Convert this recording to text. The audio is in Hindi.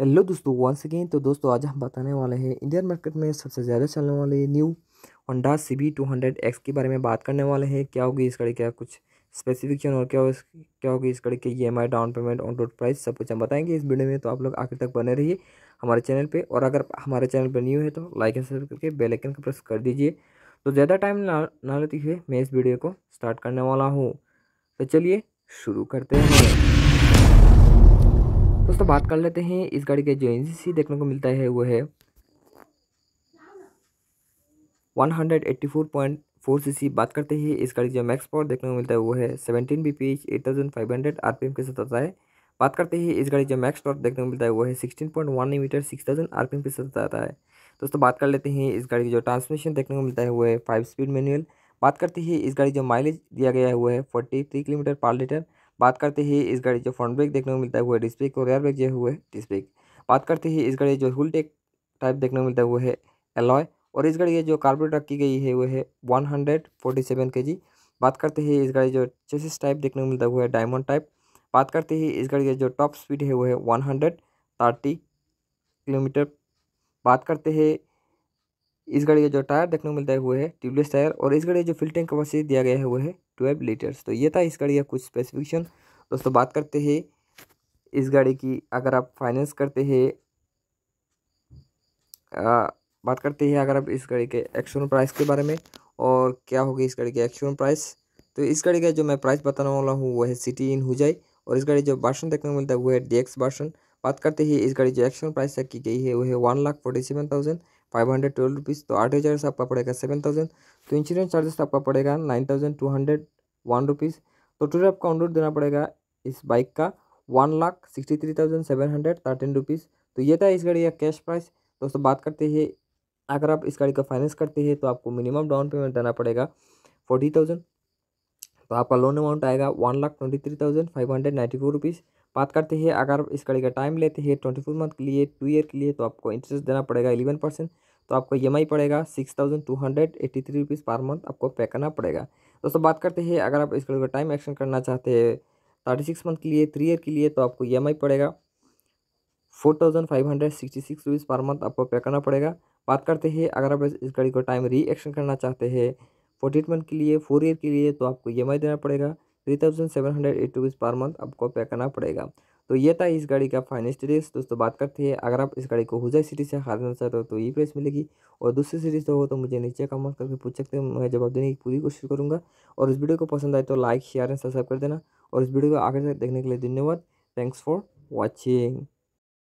हेलो दोस्तों वंस अगेन तो दोस्तों आज हम बताने वाले हैं इंडियन मार्केट में सबसे ज़्यादा चलने वाले new Honda C B two hundred X के बारे में बात करने वाले हैं क्या होगी इस गाड़ी क्या कुछ स्पेसिफिकेशन और क्या हो क्या होगी इस गाड़ी के E M I down payment on road price सब कुछ हम बताएंगे इस वीडियो में तो आप लोग आखिर तक बने रहिए हमारे चैनल पर और अगर हमारे चैनल पर न्यू है तो लाइक एंड सब्सक्राइब करके बेलाइकन का प्रेस कर दीजिए तो ज़्यादा टाइम ना ना लेते हुए मैं इस वीडियो को स्टार्ट करने वाला हूँ तो चलिए शुरू करते हैं दोस्तों बात कर लेते हैं इस गाड़ी के जो एन देखने को मिलता है वो है 184.4 सीसी बात करते हैं इस गाड़ी जो मैक्स पावर देखने को मिलता है वो है 17 बीपीएच 8500 आरपीएम के साथ आता है बात करते हैं इस गाड़ी जो मैक्स टॉर्क देखने को मिलता है वो है 16.1 मीटर 6000 आरपीएम के साथ आता है दोस्तों बात कर लेते हैं इस गाड़ी की जो ट्रांसमिशन देखने को मिलता है वो है फाइव स्पीड मैनुअल बात करते हैं इस गाड़ी जो माइलेज दिया गया है वो है forty three kilometre per litre बात करते ही इस गाड़ी जो फ्रंट ब्रेक देखने को मिलता है वो है डिस्क ब्रेक और रेयर ब्रेक जो हुए डिस्क ब्रेक बात करते ही इस गाड़ी जो हुल टेक टाइप देखने को मिलता है वो है एलॉय और इस गाड़ी की जो कार्बोरेट रखी गई है वो है वन हंड्रेड फोर्टी सेवन के जी बात करते ही इस गाड़ी जो चेसिस टाइप देखने को मिलता है वो है डायमंड टाइप बात करते ही इस गाड़ी की जो टॉप स्पीड है वो है वन हंड्रेड थर्टी किलोमीटर बात करते हैं इस गाड़ी का जो टायर देखने को मिलता है वो है ट्यूबलेस टायर और इस गाड़ी का जो फिल्टिंग कैपेसिटी दिया गया है वो है ट्वेल्व लीटर्स तो ये था इस गाड़ी का कुछ स्पेसिफिकेशन दोस्तों बात करते हैं इस गाड़ी की अगर आप फाइनेंस करते हैं बात करते हैं अगर आप इस गाड़ी के एक्शन प्राइस के बारे में और क्या होगी इस गाड़ी के एक्शन प्राइस तो इस गाड़ी का जो मैं प्राइस बताने वाला हूँ वो है सिटी इन हुजाई और इस गाड़ी जो वर्षन देखने को मिलता है वो है डी एक्स बात करते ही इस गाड़ी जो एक्शन प्राइस तक की गई है वो है one lakh forty seven thousand five hundred twelve rupees तो आठ हज़ार से आपका पड़ेगा सेवन थाउजेंड तो इंश्योरेंस चार्जेस आपका पड़ेगा nine thousand two hundred one rupees तो टोटल आपका ऑनरोड देना पड़ेगा इस बाइक का one lakh sixty three thousand seven hundred thirteen rupees तो ये था इस गाड़ी का कैश प्राइस दोस्तों बात करते हैं अगर आप इस गाड़ी का फाइनेंस करते हैं तो आपको मिनिमम डाउन पेमेंट देना पड़ेगा फोर्टी थाउजेंड तो आपका लोन अमाउंट आएगा one lakh twenty three thousand five hundred ninety four rupees बात करते हैं अगर इस गाड़ी का टाइम लेते हैं ट्वेंटी फोर मंथ के लिए टू ईयर के लिए तो आपको इंटरेस्ट देना पड़ेगा एलेवन परसेंट तो आपको ई e पड़ेगा six thousand two hundred eighty three rupees per month आपको पे करना पड़ेगा दोस्तों बात करते हैं अगर आप इस गाड़ी का टाइम एक्शन करना चाहते हैं थर्टी सिक्स मंथ के लिए थ्री ईयर के लिए तो आपको ई e पड़ेगा four thousand five hundred sixty six rupees per month आपको पे करना पड़ेगा बात करते हैं अगर आप इस गाड़ी को टाइम री एक्शन करना चाहते हैं फोर्टी एट मंथ के लिए फोर ईयर के लिए तो आपको ई e देना पड़ेगा three thousand seven hundred eight rupees per month आपको पे करना पड़ेगा तो ये था इस गाड़ी का फाइनेंस डिटेल्स दोस्तों बात करते हैं अगर आप इस गाड़ी को हुजा सिटी से खरीदना चाहते हो तो ये प्राइस मिलेगी और दूसरी सिटी से तो हो तो मुझे नीचे कमेंट करके पूछ सकते हैं मैं जवाब देने की पूरी कोशिश करूँगा और इस वीडियो को पसंद आए तो लाइक शेयर एंड सब्सक्राइब कर देना और इस वीडियो को आगे तक देखने के लिए धन्यवाद थैंक्स फॉर वॉचिंग